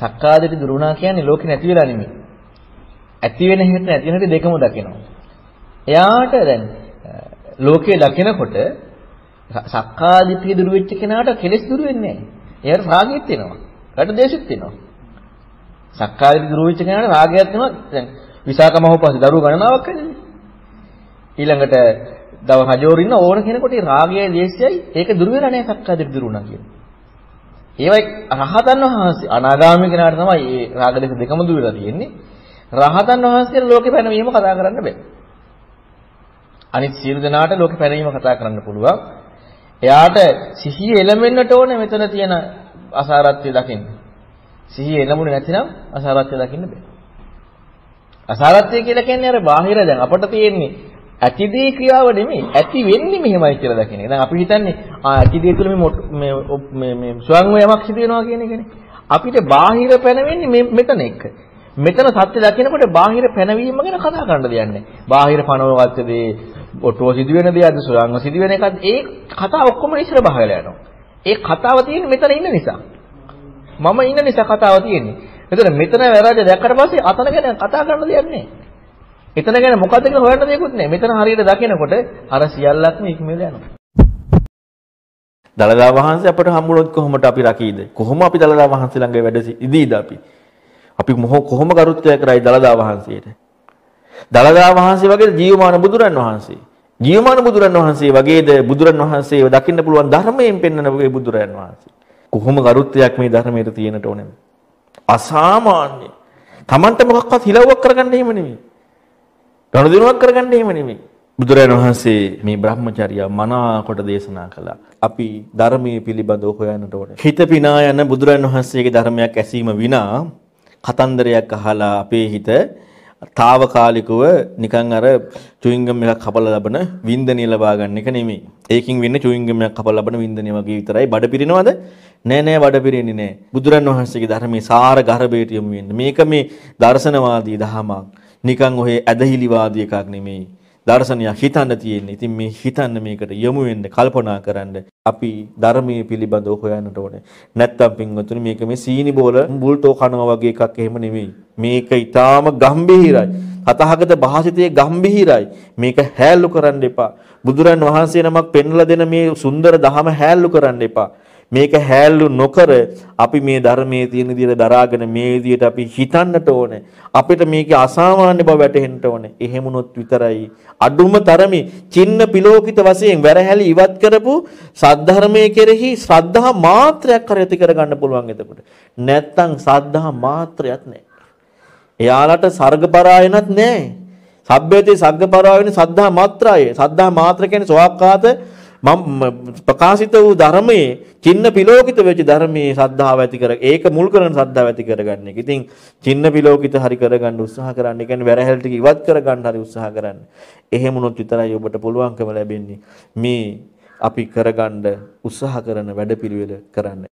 සක්කාදිට දුරු වුණා කියන්නේ ලෝකේ නැති වෙලා නෙමෙයි. ඇති වෙන හැටි නැති වෙන හැටි දෙකම දකිනවා. එයාට දැන් ලෝකේ දකිනකොට සක්කාදිටිය දුරු වෙච්ච කෙනාට කෙලෙස් දුරු වෙන්නේ නැහැ. ඒකට රාගයත් එනවා. රට දේශෙත් එනවා. සක්කාදිටිය දුරු වෙච්ච කෙනාට රාගයත් එනවා. දැන් විසාකම හොපස්සේ දරුවෝ ගණනාවක් ඇදෙන්නේ. ඊළඟට දව රජෝරින්න ඕන කෙනෙකුට රාගයයි දේශයයි ඒක දුරු වෙලා නැහැ සක්කාදිටිය දුරු වුණා කියන්නේ. ඒවයි රහතන් වහන්සේ අනාගාමී කෙනාට තමයි මේ රාගදේශ දෙකම දුරලා තියෙන්නේ. රහතන් වහන්සේලා ලෝකේ පැනවීම කතා කරන්න බෑ. අනිත් සියලු දෙනාට ලෝකේ පැනවීම කතා කරන්න පුළුවන්. එයාට සිහිය එළමෙන්නට ඕනේ මෙතන තියෙන අසාරත්වය දකින්න. සිහිය එළමුනේ නැතිනම් අසාරත්වය දකින්න බෑ. අසාරත්වය කියලා කියන්නේ අර බාහිර දැන් අපට තියෙන්නේ ඇති දේ ක්‍රියාව නෙමෙයි ඇති වෙන්නේ මෙහෙමයි කියලා දකින එක. දැන් අපි හිතන්නේ ඇති දේ තුළ මේ මේ මේ ස්වංව යමක් සිදු වෙනවා කියන එකනේ. අපිට බාහිර පැනවෙන්නේ මේ මෙතන එක. මෙතන සත්‍ය දකිනකොට බාහිර පැනවීම ගැන කතා කරන්න දෙයක් නැහැ. බාහිර පනවවත් දේ ඔටෝ සිදුවෙන දේද ස්වංව සිදුවෙන එකත් ඒ කතා ඔක්කොම ඉස්සර බහල යනවා. ඒ කතාව තියෙන්නේ මෙතන ඉන්න නිසා. මම ඉන්න නිසා කතාව තියෙන්නේ. එතන මෙතන වැරද්ද දැක්කට පස්සේ අතන ගැන කතා කරන්න දෙයක් නැහැ. එතන ගැන මොකද්ද කියලා හොයන්න දෙයක්වත් නැහැ. මෙතන හරියට දකිනකොට අර සියල්ලක්ම ඉක්මවල යනවා. දලදා වහන්සේ අපට හම්බුනොත් කොහොමද අපි රකීද? කොහොම අපි දලදා වහන්සේ ළඟ වැඩ ඉදීද අපි? අපි කොහොම කරුත්වය කරයි දලදා වහන්සේට? දලදා වහන්සේ වගේ ජීවමාන බුදුරන් වහන්සේ. ජීවමාන බුදුරන් වහන්සේ වගේද බුදුරන් වහන්සේව දකින්න පුළුවන් ධර්මයෙන් පෙන්වන වගේ බුදුරන් වහන්සේ. කොහොම කරුත්වයක් මේ ධර්මයට තියෙනට ඕනේ. අසාමාන්‍ය. Tamanta මොකක්වත් හිලව්වක් කරගන්න එහෙම නෙමෙයි. ගනුදෙනුවක් කරගන්න එහෙම නෙමෙයි. බුදුරජාණන් වහන්සේ මේ Brahmacharya මනාකොට දේශනා කළා. අපි ධර්මයේ පිළිබඳව හොයන්නට ඕනේ. හිත පිනා යන බුදුරජාණන් වහන්සේගේ ධර්මයක් ඇසීම විනා කතන්දරයක් අහලා අපේ හිත తాවකාලිකව නිකන් අර චුයින්ගම් එකක් කපලා ලබන වින්දනය ලබා ගන්න එක නෙමෙයි. ඒකින් වෙන්නේ චුයින්ගම් එකක් කපලා ලබන වින්දනය වගේ විතරයි. බඩ පිරිනවද? නෑ නෑ බඩ පිරෙන්නේ නෑ. බුදුරන් වහන්සේගේ ධර්මයේ සාර ගර්භයට යොමු වෙන්න. මේක මේ දර්ශනවාදී දහමක්. නිකන් ඔහේ ඇදහිලිවාදී එකක් නෙමෙයි. දර්ශනයක් හිතන්න තියෙන්නේ. ඉතින් මේ හිතන්න මේකට යොමු වෙන්න කල්පනා කරන්න අපි ධර්මයේ පිළිබඳව හොයන්නට ඕනේ. නැත්තම් පින්වතුනි මේක මේ සීනි බෝල බුල්ටෝ කනවා වගේ එකක් එහෙම නෙමෙයි. මේක ඊටාම ගැඹිරයි. තථාගත භාසිතයේ ගැඹිරයි. මේක හැල්ලු කරන්න එපා. බුදුරන් වහන්සේ නමක් පෙන්ලා දෙන මේ සුන්දර දහම හැල්ලු කරන්න එපා. මේක හැල්ලු නොකර අපි මේ ධර්මයේ තියෙන විදිහට දරාගෙන මේ විදිහට අපි හිතන්නට ඕනේ. අපිට මේකේ අසාමාන්‍ය බව වැටහෙන්න ඕනේ. එහෙමුනොත් විතරයි අඩුම තරමේ චින්න පිලෝකිත වශයෙන් වැරහැලි ඉවත් කරපු සද්ධර්මයේ කෙරෙහි ශ්‍රද්ධා මාත්‍රයක් හරි ඇති කරගන්න පුළුවන් එතකොට. නැත්තම් සද්ධා මාත්‍රයක් නැහැ. එයාලට සර්ගපරායනත් නැහැ. සබ්බේතේ සග්ගපරායනේ සද්ධා මාත්‍රායේ. සද්ධා මාත්‍ර කියන්නේ සෝවාක්කාත මම ප්‍රකාශිත වූ ධර්මයේ චින්න පිලෝකිත වෙච්ච ධර්මයේ සද්ධාව ඇති කර ඒක මුල් කරගෙන සද්ධාව ඇති කරගන්න එක. ඉතින් චින්න පිලෝකිත හරි කරගන්න උත්සාහ කරන්න. ඒ කියන්නේ වැරහැල් ටික ඉවත් කරගන්න හරි උත්සාහ කරන්න. එහෙම වුණොත් විතරයි ඔබට පුළුවන්කම ලැබෙන්නේ මේ අපි කරගන්න උත්සාහ කරන වැඩපිළිවෙල කරන්න.